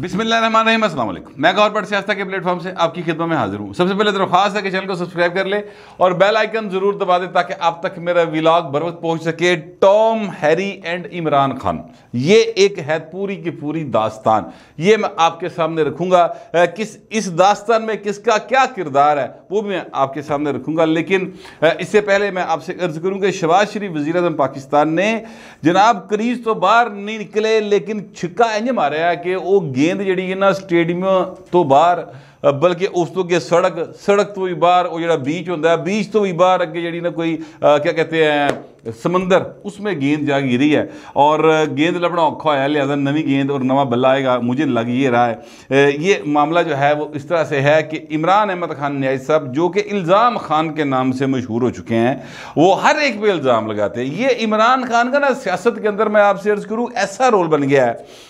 बिसमीम असल मैं गौर पट के प्लेटफॉर्म से आपकी खिदमत में हाजिर हूँ सबसे पहले दरख्वास्त है कि चैनल को सब्सक्राइब कर ले और बेल आइकन ज़रूर दबा दे ताकि आप तक मेरा विलाग बर पहुँच सके Tom Harry and Imran Khan ये एक है पूरी की पूरी दास्तान ये मैं आपके सामने रखूँगा किस इस दास्तान में किसका क्या किरदार है वो भी मैं आपके सामने रखूँगा लेकिन इससे पहले मैं आपसे अर्ज़ करूँ कि शबाज शरीफ वजी अजम पाकिस्तान ने जनाब करीज तो बाहर नहीं निकले लेकिन छिक्का इंज मारा कि वो गेम गेंद जी ਇਹਨਾਂ ਸਟੇਡੀਅਮਾਂ ਤੋਂ बल्कि ਬਲਕਿ ਉਸ तो ਅੱਗੇ तो सड़क ਸੜਕ ਤੋਂ ਵੀ ਬਾਹਰ ਉਹ ਜਿਹੜਾ ਬੀਚ ਹੁੰਦਾ ਹੈ ਬੀਚ ਤੋਂ ਵੀ ਬਾਹਰ ਅੱਗੇ ਜਿਹੜੀ ਨਾ ਕੋਈ ਕੀ समंदर उसमें गेंद जा गिरी है और गेंद लपना औखा हो लिहाजा नवी गेंद और नवा बल्ला आएगा मुझे लग ये रहा है ये मामला जो है वो इस तरह से है कि इमरान अहमद खान न्याय साहब जो कि इल्ज़ाम खान के नाम से मशहूर हो चुके हैं वो हर एक पे इल्ज़ाम लगाते हैं ये इमरान खान का ना सियासत के अंदर मैं आपसे अर्ज़ करूँ ऐसा रोल बन गया है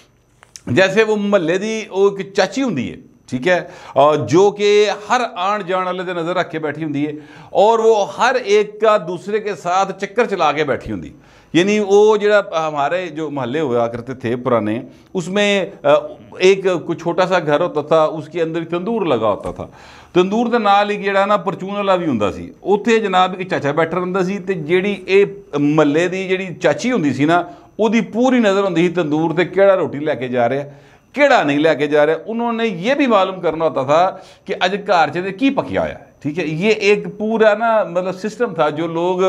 जैसे वो महल की वो एक चाची होंगी है ठीक है जो कि हर आन जाने वाले नज़र रख के बैठी होंगी है और वो हर एक का दूसरे के साथ चक्कर चला के बैठी होंगी यानी वो जो हमारे जो महल्ले हुआ करते थे पुराने उसमें एक कुछ छोटा सा घर होता था उसके अंदर तंदूर लगा होता था तंदूर के नाल ही ਜਿਹੜਾ ना परचून वाला भी हों उ जनाब एक चाचा बैठा रहा जी जी महल की जी चाची होंगी सी ना वो पूरी नज़र ਹੁੰਦੀ ਸੀ तंदूर ਤੇ ਕਿਹੜਾ रोटी लैके जा रहा ਰਿਹਾ ਕਿਹੜਾ ਨਹੀਂ ਲੈ ਕੇ उन्होंने ये भी मालूम करना होता था कि अज घर से की पकिया हो ठीक है ये एक पूरा ना मतलब सिस्टम था जो लोग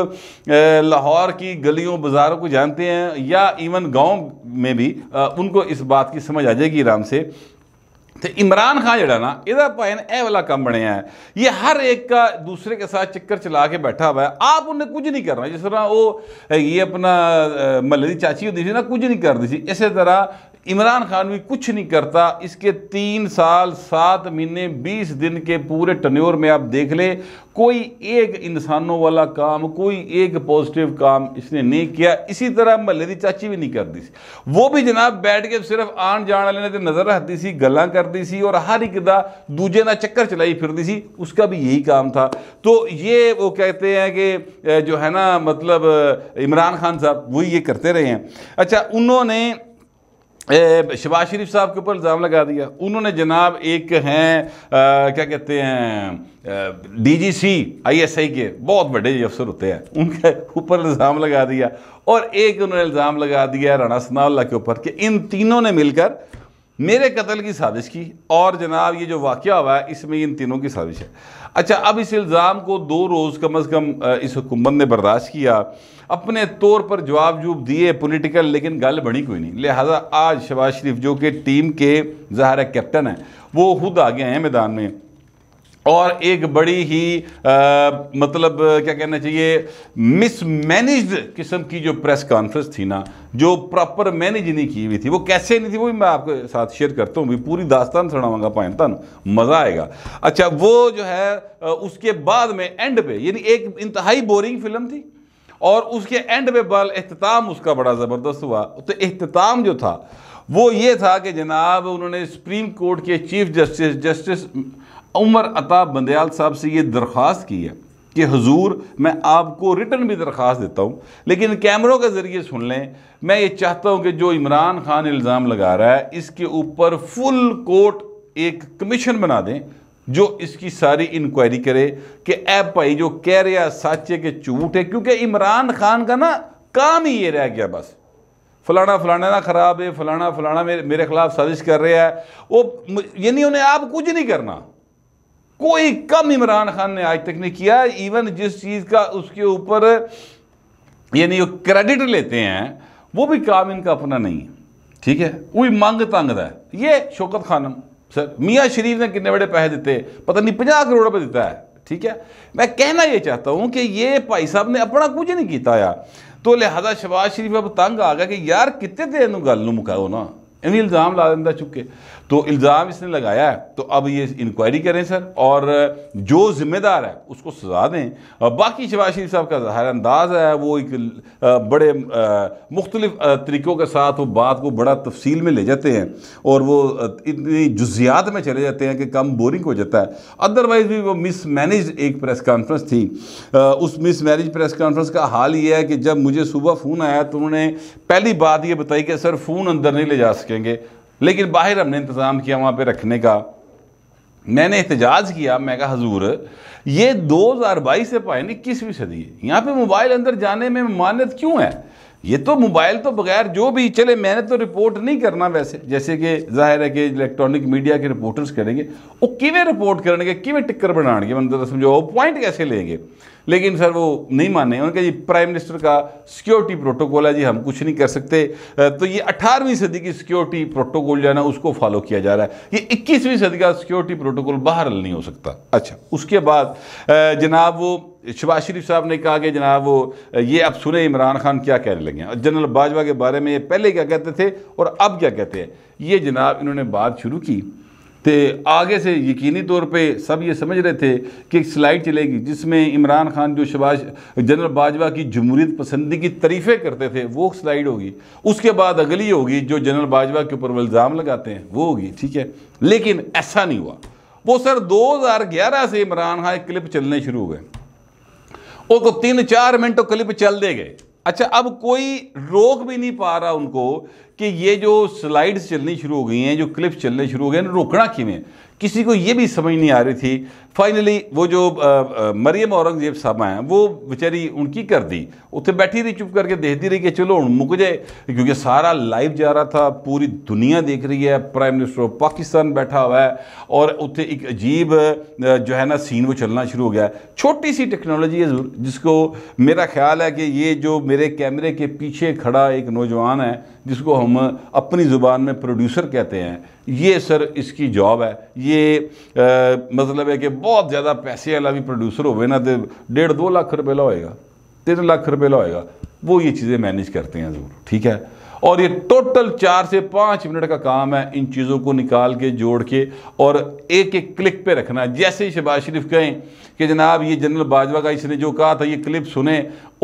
लाहौर की गलियों बाज़ारों को जानते हैं या इवन गांव में भी उनको इस बात की समझ आ जाएगी आराम से ਤੇ ਇਮਰਾਨ ਖਾਨ ਜਿਹੜਾ ਨਾ ਇਹਦਾ ਭਾਇਨ ਇਹ ਵਾਲਾ ਕੰਮ ਬਣਿਆ ਹੈ ਇਹ ਹਰ ਇੱਕ ਦੂਸਰੇ ਕੇ ਸਾਥ ਚੱਕਰ ਚਲਾ ਕੇ ਬੈਠਾ ਹੋਇਆ ਆਪ ਉਹਨੇ ਕੁਝ ਨਹੀਂ ਕਰਨਾ ਜਿਸ ਤਰ੍ਹਾਂ ਉਹ ਹੈਗੀ ਆਪਣਾ ਮੱਲ ਦੀ ਚਾਚੀ ਹੁੰਦੀ ਸੀ ਨਾ ਕੁਝ ਨਹੀਂ ਕਰਦੀ ਸੀ ਇਸੇ ਤਰ੍ਹਾਂ इमरान खान भी कुछ नहीं करता इसके तीन साल सात महीने बीस दिन के पूरे टनोर में आप देख लें कोई एक इंसानों वाला काम कोई एक पॉजिटिव काम इसने नहीं किया इसी तरह महल की चाची भी नहीं करती सी वो भी जनाब बैठ के सिर्फ आन जान वाले ने तो नज़र रखती सी गल् करती सी और हर एक दा दूजे का चक्कर चलाई फिरती सी उसका भी यही काम था तो ये वो कहते हैं कि जो है ना मतलब इमरान खान साहब वही ये करते रहे हैं अच्छा उन्होंने शबाज शरीफ साहब के ऊपर इल्ज़ाम लगा दिया उन्होंने जनाब एक हैं क्या कहते हैं डीजीसी आईएसआई के बहुत बड़े अफसर होते हैं उनके ऊपर इल्ज़ाम लगा दिया और एक उन्होंने इल्ज़ाम लगा दिया राणा सनाउल्ला के ऊपर कि इन तीनों ने मिलकर मेरे कत्ल की साजिश की और जनाब ये जो वाक़ हुआ है इसमें इन तीनों की साजिश है अच्छा अब इस इल्ज़ाम को दो रोज़ कम अज़ कम इस हुकूमत ने बर्दाश्त किया अपने तौर पर जवाब जूब दिए पोलिटिकल लेकिन गल बनी कोई नहीं लिहाजा आज शबाज शरीफ जो कि टीम के जहार कैप्टन हैं वो खुद आ गए हैं मैदान में और एक बड़ी ही आ, मतलब क्या कहना चाहिए मिसमैनेज्ड किस्म की जो प्रेस कॉन्फ्रेंस थी ना जो प्रॉपर मैनेज नहीं की हुई थी वो कैसे नहीं थी वो भी मैं आपके साथ शेयर करता हूँ भी पूरी दास्तान सुनाऊंगा पाए तन मज़ा आएगा अच्छा वो जो है उसके बाद में एंड पे यानी एक इंतहाई बोरिंग फिल्म थी और उसके एंड पे बल अहताम उसका बड़ा ज़बरदस्त हुआ तो अहताम जो था वो ये था कि जनाब उन्होंने सुप्रीम कोर्ट के chief justice justice Umar Ata Bandial साहब से ये दरख्वास्त की है कि हजूर मैं आपको रिटर्न भी दरख्वास्त देता हूँ लेकिन कैमरों के ज़रिए सुन लें मैं ये चाहता हूँ कि जो इमरान खान इल्ज़ाम लगा रहा है इसके ऊपर फुल कोर्ट एक कमीशन बना दें जो इसकी सारी इंक्वायरी करे कि ए भाई जो कह रहा साचे के झूठ है क्योंकि इमरान खान का ना काम ही ये रह गया बस फलाना फलाना ना ख़राब है फलाना फलाना मेरे मेरे खिलाफ साजिश कर रहा है वो यानी उन्हें आप कुछ नहीं करना कोई कम इमरान खान ने आज तक नहीं किया इवन जिस चीज़ का उसके ऊपर यानी वो क्रेडिट लेते हैं वो भी काम इनका अपना नहीं है ठीक है वो भी मंग तंग है ये शौकत खानम सर मियाँ शरीफ ने कितने बड़े पैसे देते पता नहीं पचास करोड़ रुपये देता है ठीक है मैं कहना ये चाहता हूँ कि ये भाई साहब ने अपना कुछ नहीं किया यार तो लिहाजा शबाज शरीफ अब तंग आ गया कि यार कितने देर गल मुकाओ ना इन्हें इल्ज़ाम ला देता चुके तो इल्ज़ाम इसने लगाया है तो अब ये इंक्वायरी करें सर और जो जिम्मेदार है उसको सजा दें बाकी शबाज शरीफ साहब का ज़ाहिर अंदाज है वो एक बड़े मुख्तलिफ तरीक़ों के साथ वो बात को बड़ा तफसील में ले जाते हैं और वो इतनी जुजियात में चले जाते हैं कि कम बोरिंग हो जाता है अदरवाइज़ भी वो मिस मैनेज एक प्रेस कॉन्फ्रेंस थी उस मिस मैनेज प्रेस कॉन्फ्रेंस का हाल ये है कि जब मुझे सुबह फ़ोन आया तो उन्होंने पहली बात ये बताई कि सर फ़ोन अंदर नहीं ले जा सकेंगे लेकिन बाहर हमने इंतज़ाम किया वहाँ पे रखने का मैंने एहतजाज किया मैं कहा हजूर ये 2022 से पाए ना इक्कीसवीं सदी है यहाँ पे मोबाइल अंदर जाने में मानत क्यों है ये तो मोबाइल तो बगैर जो भी चले मैंने तो रिपोर्ट नहीं करना वैसे जैसे कि जाहिर है कि इलेक्ट्रॉनिक मीडिया के रिपोर्टर्स करेंगे वो किवें रिपोर्ट करेंगे किमें टिक्कर बनाएंगे मतलब तो समझो वो पॉइंट कैसे लेंगे लेकिन सर वो नहीं माने कहा जी प्राइम मिनिस्टर का सिक्योरिटी प्रोटोकॉल है जी हम कुछ नहीं कर सकते तो ये अठारहवीं सदी की सिक्योरिटी प्रोटोकॉल जो है ना उसको फॉलो किया जा रहा है ये इक्कीसवीं सदी का सिक्योरिटी प्रोटोकॉल बाहर नहीं हो सकता अच्छा उसके बाद जनाब वो शबाज शरीफ साहब ने कहा कि जनाब वो ये अब सुने इमरान खान क्या कहने लगे हैं जनरल बाजवा के बारे में ये पहले क्या कहते थे और अब क्या कहते हैं ये जनाब इन्होंने बात शुरू की तो आगे से यकीनी तौर पे सब ये समझ रहे थे कि एक स्लाइड चलेगी जिसमें इमरान खान जो शबाज जनरल बाजवा की जमहूरीत पसंदी की तरीफे करते थे वो स्लाइड होगी उसके बाद अगली होगी जो जनरल बाजवा के ऊपर इल्ज़ाम लगाते हैं वो होगी ठीक है लेकिन ऐसा नहीं हुआ वो सर 2011 से इमरान खान क्लिप चलने शुरू हो गए उनको तीन चार मिनट तो क्लिप चल दे गए अच्छा अब कोई रोक भी नहीं पा रहा उनको कि ये जो स्लाइड्स चलनी शुरू हो गई हैं जो क्लिप्स चलने शुरू हो गए हैं रोकना किमें किसी को ये भी समझ नहीं आ रही थी फाइनली वो जो मरियम औरंगजेब साहब हैं वो बेचारी उनकी कर दी उत्थे बैठी रही चुप करके देखती रही कि चलो हूँ मुक जाए क्योंकि सारा लाइव जा रहा था पूरी दुनिया देख रही है प्राइम मिनिस्टर ऑफ पाकिस्तान बैठा हुआ है और उत्थे एक अजीब जो है ना सीन वो चलना शुरू हो गया छोटी सी टेक्नोलॉजी है जिसको मेरा ख्याल है कि ये जो मेरे कैमरे के पीछे खड़ा एक नौजवान है जिसको हम अपनी ज़ुबान में प्रोड्यूसर कहते हैं ये सर इसकी जॉब है ये आ, मतलब है कि बहुत ज़्यादा पैसे वाला भी प्रोड्यूसर हो ਨਾ ਤੇ 1.5 2 ਲੱਖ रुपए ਲਾ ਹੋਏਗਾ 3 ਲੱਖ रुपए ਲਾ ਹੋਏगा वो ये चीज़ें मैनेज करते हैं ज़रूर ठीक है और ये टोटल चार से पाँच मिनट का काम है इन चीज़ों को निकाल के जोड़ के और एक एक क्लिक पे रखना है जैसे ही शहबाज शरीफ कहें कि जनाब ये जनरल बाजवा का इसने जो कहा था ये क्लिप सुने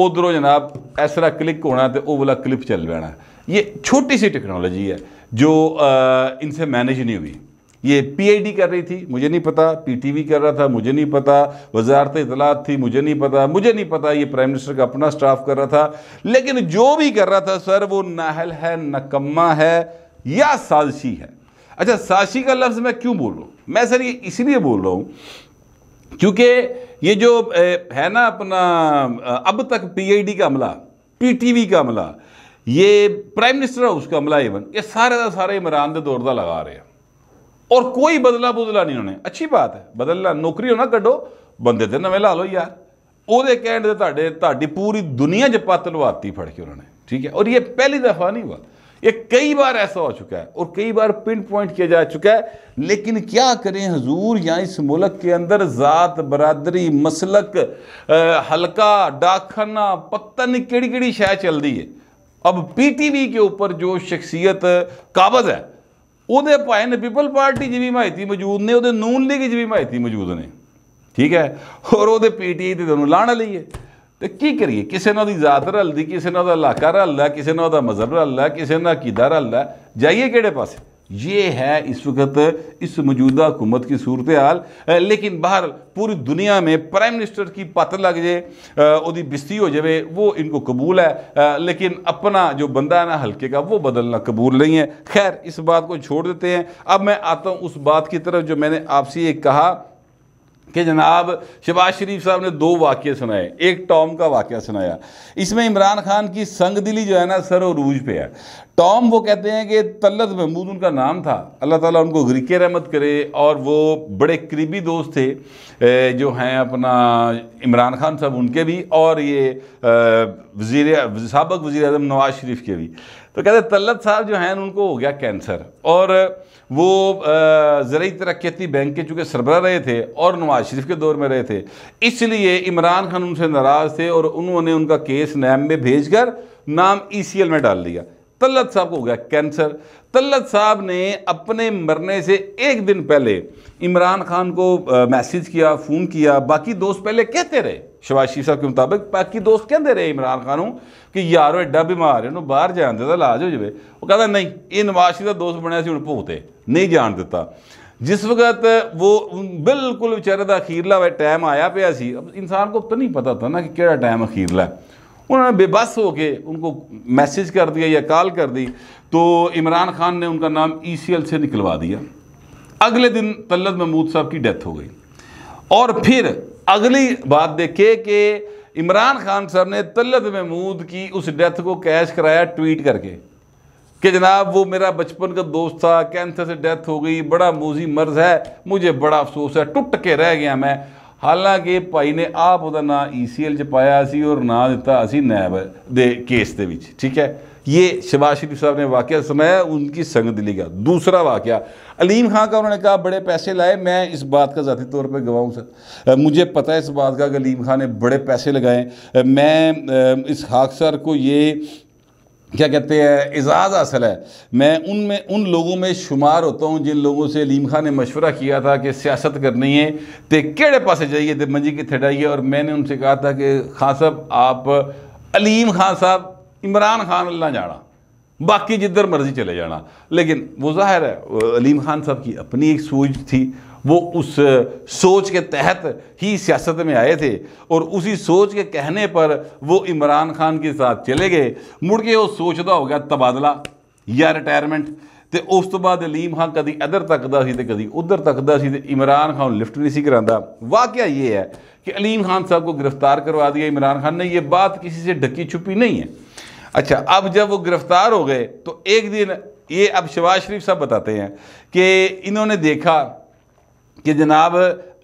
उधरों जनाब ऐसा क्लिक होना तो वो वाला क्लिप चल पैना ये छोटी सी टेक्नोलॉजी है जो आ, इनसे मैनेज नहीं हुई ये पीआईडी कर रही थी मुझे नहीं पता पीटीवी कर रहा था मुझे नहीं पता वजारत इतलात थी मुझे नहीं पता मुझे नहीं पता ये प्राइम मिनिस्टर का अपना स्टाफ कर रहा था लेकिन जो भी कर रहा था सर वो नाहल है नकम्मा है या साजिशी है अच्छा साजिशी का लफ्ज़ मैं क्यों बोल रहा हूँ मैं सर ये इसलिए बोल रहा हूँ क्योंकि ये जो है ना अपना अब तक पी का अमला पी का अमला ये प्राइम मिनिस्टर हाउस का अमला इवन ये सारे का सारे इमरान के दौर का लगा रहे हैं और कोई बदला बुदला नहीं उन्होंने अच्छी बात है बदलना नौकरी ना कडो बंद तो नवे ਲਾ ਲਓ ਯਾਰ ਉਹਦੇ ਕਹਿਣ ਦੇ ਤੁਹਾਡੇ ਤੁਹਾਡੀ ਪੂਰੀ ਦੁਨੀਆ 'ਚ ਪੱਤ ठीक है और ये पहली दफ़ा नहीं हुआ ये कई बार ऐसा हो चुका है और कई बार पिन पॉइंट किया जा चुका है लेकिन क्या करें हजूर या इस मुल्क के अंदर ज़ात बरादरी मसलक हल्का डाकखाना पत्ता नहीं केड़ी केड़ी शह चलती है अब पीटीवी के ऊपर जो शख्सियत काबज है ਉਹਦੇ ਭਾਈ ਨੇ ਪੀਪਲ ਪਾਰਟੀ ਜਿਵੇਂ ਵੀ ਮਾਇਤੀ ਮੌਜੂਦ ਨੇ ਉਹਦੇ ਨੂਨ ਲੀਗ ਜਿਵੇਂ ਵੀ ਮਾਇਤੀ ਮੌਜੂਦ ਨੇ ਠੀਕ ਹੈ ਹੋਰ ਉਹਦੇ ਪੀਟੀਆਈ ਤੇ ਤੁਹਾਨੂੰ ਲਾਣ ਲਈਏ ਤੇ ਕੀ ਕਰੀਏ ਕਿਸੇ ਨਾਲ ਦੀ ਜ਼ਾਤ ਰਲਦੀ ਕਿਸੇ ਨਾਲ ਦਾ ਇਲਾਕਾ ਰਲਦਾ ਕਿਸੇ ਨਾਲ ਦਾ ਮਜ਼ਹਬ ਰਲਦਾ ਕਿਸੇ ਨਾਲ ਕੀਦਾਰ ਰਲਦਾ ਜਾਈਏ ਕਿਹੜੇ ਪਾਸੇ ये है इस वक्त इस मौजूदा हुकूमत की सूरत हाल लेकिन बाहर पूरी दुनिया में प्राइम मिनिस्टर की पत लग जाए और बिस्ती हो जाए वो इनको कबूल है लेकिन अपना जो बंदा है ना हल्के का वो बदलना कबूल नहीं है खैर इस बात को छोड़ देते हैं अब मैं आता हूँ उस बात की तरफ जो मैंने आपसे ये कहा कि जनाब शबाज शरीफ साहब ने दो वाक्य सुनाए एक टॉम का वाक्य सुनाया इसमें इमरान खान की संग दिली जो है ना सर और रूज पे है टॉम वो कहते हैं कि तल्लत महमूद उनका नाम था अल्लाह ताला उनको गरीक रहमत करे और वो बड़े करीबी दोस्त थे जो हैं अपना इमरान खान साहब उनके भी और ये वजीर सबक वजी अजम नवाज शरीफ के भी तो कहते तल्लत साहब जो हैं उनको हो गया कैंसर और वो ज़रूरी तरक्याती बैंक के चूँकि सरबरा रहे थे और नवाज शरीफ के दौर में रहे थे इसलिए इमरान खान उनसे नाराज़ थे और उन्होंने उनका केस नैम में भेज कर नाम ई सी एल में डाल दिया तल्लत साहब को हो गया कैंसर तल्लत साहब ने अपने मरने से एक दिन पहले इमरान खान को मैसेज किया फ़ोन किया बाकी दोस्त पहले कहते रहे शबाज शीफ साहब के मुताबिक बाकी दोस्त कहते रहे इमरान खान कि यार एड्डा बीमार है बाहर जान देता इलाज हो जाए वो कहता नहीं ये नवाज शरीफ का दोस्त बनया से हूँ भूत नहीं जान दिता जिस वक्त वो बिल्कुल बेचारे का अखीरला टाइम आया पाया इंसान को तो नहीं पता था ना कि टाइम अखीरला है उन्होंने बेबस होके उनको मैसेज कर दिया या कॉल कर दी तो इमरान खान ने उनका नाम ई e से निकलवा दिया अगले दिन तल्लत महमूद साहब की डेथ हो गई और फिर अगली बात देखे कि इमरान खान साहब ने तल्लत महमूद की उस डेथ को कैश कराया ट्वीट करके कि जनाब वो मेरा बचपन का दोस्त था कैंसर से डेथ हो गई बड़ा मोजी मर्ज है मुझे बड़ा अफसोस है टुट के रह गया मैं भाई ने ਨੇ ਆਪ ना ई सी एल च पाया ਔਰ और ना दिता असी नैब दे केस के ठीक है ये शबाज शरीफ साहब ने वाक्य सुनाया उनकी संग दिली का दूसरा वाक्य अलीम खां का उन्होंने कहा बड़े पैसे लाए मैं इस बात का ज़ाती तौर पर गवाऊँ सर मुझे पता है इस बात का कि अलीम खां ने बड़े पैसे लगाए मैं इस सर को ये क्या कहते हैं एजाज़ असल है मैं उनमें उन लोगों में शुमार होता हूँ जिन लोगों से लीम खान ने मशवरा किया था कि सियासत करनी है तो किड़े पास जाइए तो मंजी की थे और मैंने उनसे कहा था कि खान साहब आप अलीम खान साहब इमरान खान ना जाना बाकी जिधर मर्जी चले जाना लेकिन वो जाहिर है अलीम खान साहब की अपनी एक सोच थी वो उस सोच के तहत ही सियासत में आए थे और उसी सोच के कहने पर वो इमरान खान के साथ चले गए मुड़ के वो सोचता हो गया तबादला या रिटायरमेंट तो उस तो बाद अलीम खान कभी इधर ਤੱਕਦਾ ਸੀ कभी उधर ਉਧਰ ਤੱਕਦਾ ਸੀ ਤੇ ਇਮਰਾਨ ਖਾਨ कराता वाक्य ये है कि अलीम खान साहब को गिरफ्तार करवा दिया इमरान खान ने ये बात किसी से ढकी छुपी नहीं है अच्छा अब जब वो गिरफ्तार हो गए तो एक दिन ये अब शबाज शरीफ साहब बताते हैं कि इन्होंने देखा ਕਿ ਜਨਾਬ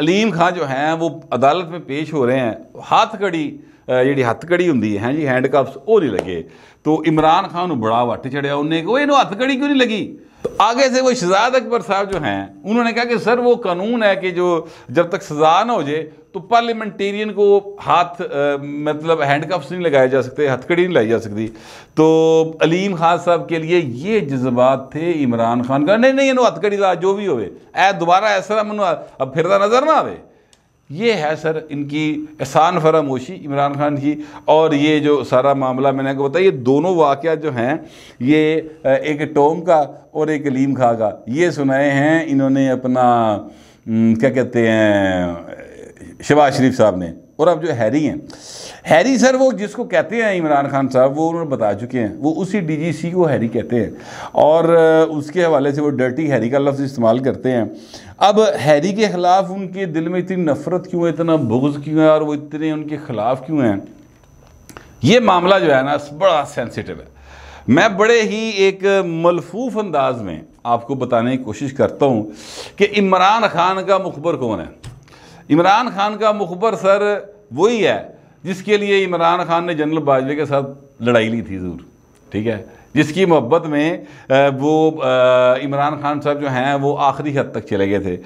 ਅਲੀਮ ਖਾਨ ਜੋ ਹੈ ਉਹ ਅਦਾਲਤ में ਪੇਸ਼ ਹੋ ਰਹੇ ਹਨ ਹੱਥ ਕੜੀ ਜਿਹੜੀ ਹੱਥ ਕੜੀ ਹੁੰਦੀ ਹੈ ਜੀ ਹੈਂਡਕਫਸ ਉਹ ਨਹੀਂ ਲੱਗੇ ਤੋਂ ਇਮਰਾਨ ਖਾਨ ਨੂੰ ਬੜਾ ਵੱਟ ਚੜਿਆ ਉਹਨੇ ਕਿ ਉਹ ਇਹਨੂੰ ਕੜੀ ਕਿਉਂ ਨਹੀਂ ਲੱਗੀ तो आगे से वो शहजाद अकबर साहब जो हैं उन्होंने कहा कि सर वो कानून है कि जो जब तक सजा ना हो जाए तो पार्लियामेंटेरियन को हाथ आ, मतलब हैंड कप्स नहीं लगाए जा सकते हथकड़ी नहीं लाई जा सकती तो अलीम खान साहब के लिए ये जज्बात थे इमरान खान का नहीं नहीं हथकड़ी ला जो भी होवे ऐ दोबारा ऐसा मन अब फिरता नजर ना आवे ये है सर इनकी एहसान फरामोशी इमरान खान की और ये जो सारा मामला मैंने आपको बताया ये दोनों वाक़ जो हैं ये एक टोम का और एक लीम खा का ये सुनाए हैं इन्होंने अपना क्या कहते हैं शबाज शरीफ साहब ने और अब जो हैरी हैं हैरी सर वो जिसको कहते हैं इमरान खान साहब वो उन्होंने बता चुके हैं वो उसी डीजीसी को हैरी कहते हैं और उसके हवाले से वो डर्टी हैरी का लफ्ज़ इस्तेमाल करते हैं अब हैरी के ख़िलाफ़ उनके दिल में इतनी नफ़रत क्यों है इतना बुग्ज़ क्यों है और वो इतने उनके ख़िलाफ़ क्यों हैं ये मामला जो है ना बड़ा सेंसिटिव है मैं बड़े ही एक मलफूफ अंदाज में आपको बताने की कोशिश करता हूँ कि इमरान खान का मुखबर कौन है इमरान खान का मुखबर सर वही है जिसके लिए इमरान खान ने जनरल बाजवे के साथ लड़ाई ली थी ज़रूर ठीक है जिसकी मोहब्बत में वो इमरान खान साहब जो हैं वो आखिरी हद तक चले गए थे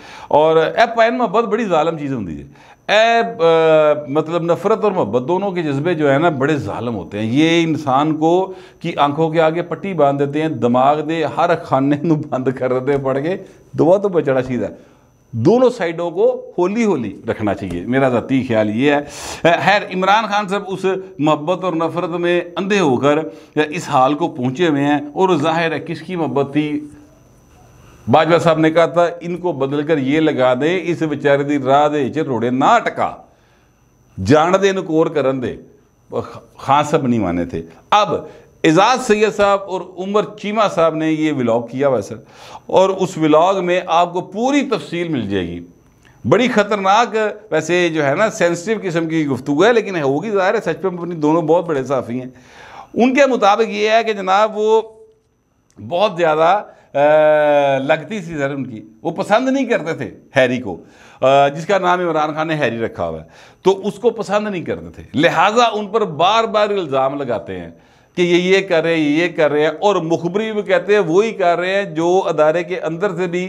और ए पैन मोहब्बत बड़ी ालम चीज़ होती है ए मतलब नफ़रत और मोहब्बत दोनों के जज्बे जो है ना बड़े ालम होते हैं ये इंसान को कि आंखों के आगे पट्टी बांध देते हैं दिमाग दे हर खाने बंद कर देते पढ़ के दुआ तो चीज़ है दोनों साइडों को होली होली रखना चाहिए मेरा ज़ाती ख्याल ये है खैर इमरान खान साहब उस मोहब्बत और नफ़रत में अंधे होकर इस हाल को पहुंचे हुए हैं और जाहिर है किसकी मोहब्बत थी बाजवा साहब ने कहा था इनको बदल कर ये लगा दे इस बेचारे की राह दे रोड़े ना अटका जान दे इनको और करन दे खान साहब नहीं माने थे अब एजाज सैद साहब और उमर चीमा साहब ने ये व्लाग किया हुआ सर और उस व्लाग में आपको पूरी तफसील मिल जाएगी बड़ी ख़तरनाक वैसे जो है ना सेंसिटिव किस्म की गुफ्तु है लेकिन होगी ज़ाहिर है सच में अपनी दोनों बहुत बड़े साफ़ी हैं उनके मुताबिक ये है कि जनाब वो बहुत ज़्यादा लगती थी सर उनकी वो पसंद नहीं करते थे हैरी को आ, जिसका नाम इमरान खान ने हैरी रखा हुआ है तो उसको पसंद नहीं करते थे लिहाजा उन पर बार बार इल्ज़ाम लगाते हैं कि ये ये कर रहे हैं ये कर रहे हैं और मुखबरी भी कहते हैं वही कर रहे हैं जो अदारे के अंदर से भी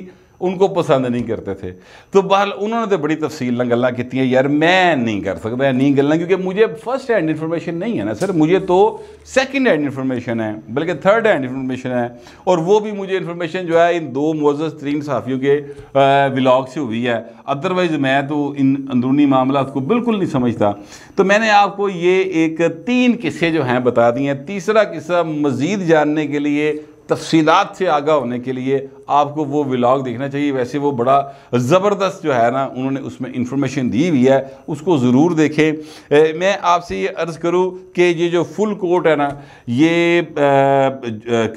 उनको पसंद नहीं करते थे तो बहर उन्होंने तो बड़ी तफसील गल् की यार मैं नहीं कर सकता नहीं गल् क्योंकि मुझे फर्स्ट हैंड इन्फॉर्मेशन नहीं है ना सर मुझे तो सेकेंड हैंड इन्फॉर्मेशन है बल्कि थर्ड हैंड इन्फॉर्मेशन है और वो भी मुझे इन्फॉर्मेशन जो है इन दो मोजस तरीन सहाफ़ियों के ब्लॉग से हुई है अदरवाइज़ मैं तो इन अंदरूनी मामला को बिल्कुल नहीं समझता तो मैंने आपको ये एक तीन किस्से जो हैं बता दिए हैं तीसरा किस्सा मज़ीद जानने के लिए तफसीत से आगा होने के लिए आपको वो व्लाग देखना चाहिए वैसे वो बड़ा ज़बरदस्त जो है ना उन्होंने उसमें इंफॉर्मेशन दी हुई है उसको ज़रूर देखें ए, मैं आपसे ये अर्ज़ करूँ कि ये जो फुल कोर्ट है ना ये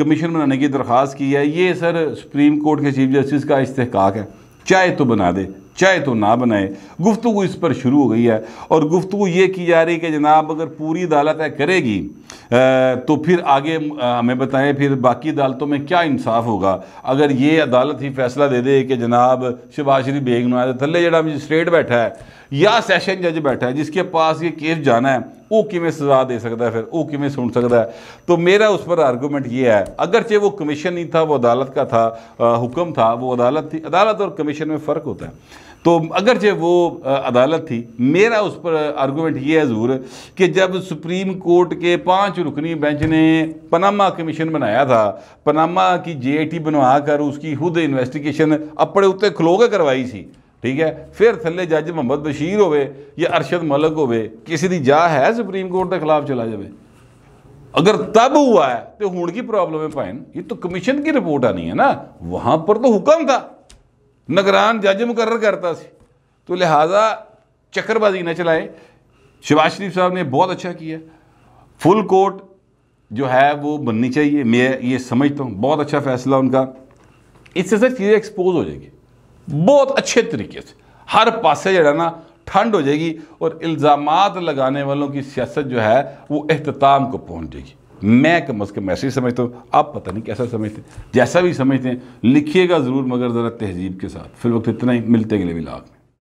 कमीशन बनाने की दरख्वास्त की है ये सर सुप्रीम कोर्ट के चीफ जस्टिस का इस्तेकाक है चाहे तो बना दे चाहे तो ना बनाए गुफ्तु इस पर शुरू हो गई है और गुफ्तु ये की जा रही है कि जनाब अगर पूरी अदालत है करेगी तो फिर आगे हमें बताएं फिर बाकी अदालतों में क्या इंसाफ होगा अगर ये अदालत ही फैसला दे दे कि जनाब शबाज शरीफ बेगनुआ थल्ले जरा मजिस्ट्रेट बैठा है या सेशन जज बैठा है जिसके पास ये केस जाना है वो किमें सजा दे सकता है फिर वो किमें सुन सकता है तो मेरा उस पर आर्गूमेंट ये है अगरचे वो कमीशन नहीं था वो अदालत का था हुक्म था वो अदालत थी अदालत और कमीशन में फ़र्क होता है तो अगरचे वो अदालत थी मेरा उस पर आर्गूमेंट ये है ज़रूर कि जब सुप्रीम कोर्ट के पांच रुकनी बेंच ने पनामा कमीशन बनाया था पनामा की जे बनवा कर उसकी खुद इन्वेस्टिगेशन अपने उत्ते खलो के करवाई थी ठीक है फिर थले जज मुहम्मद बशीर हो अरशद मलक हो किसी की जा है सुप्रीम कोर्ट के खिलाफ चला जाए अगर तब हुआ है तो हूँ की प्रॉब्लम है फाइन ये तो कमीशन की रिपोर्ट आनी है ना वहाँ पर तो हुक्म था नगरान जज मुकर करता से तो लिहाजा चक्करबाजी ना चलाए शिवाज शरीफ साहब ने बहुत अच्छा किया फुल कोर्ट जो है वो बननी चाहिए मैं ये समझता हूँ बहुत अच्छा फैसला उनका इससे सर चीज़ें एक्सपोज हो जाएगी बहुत अच्छे तरीके से हर पास जो है ना ठंड हो जाएगी और इल्ज़ाम लगाने वालों की सियासत जो है वो अहताम को पहुँच जाएगी मैं कम अज़ कम ऐसे ही समझता हूँ आप पता नहीं कैसा समझते जैसा भी समझते हैं लिखिएगा ज़रूर मगर ज़रा तहजीब के साथ फिर वक्त इतना ही मिलते अगले मिला में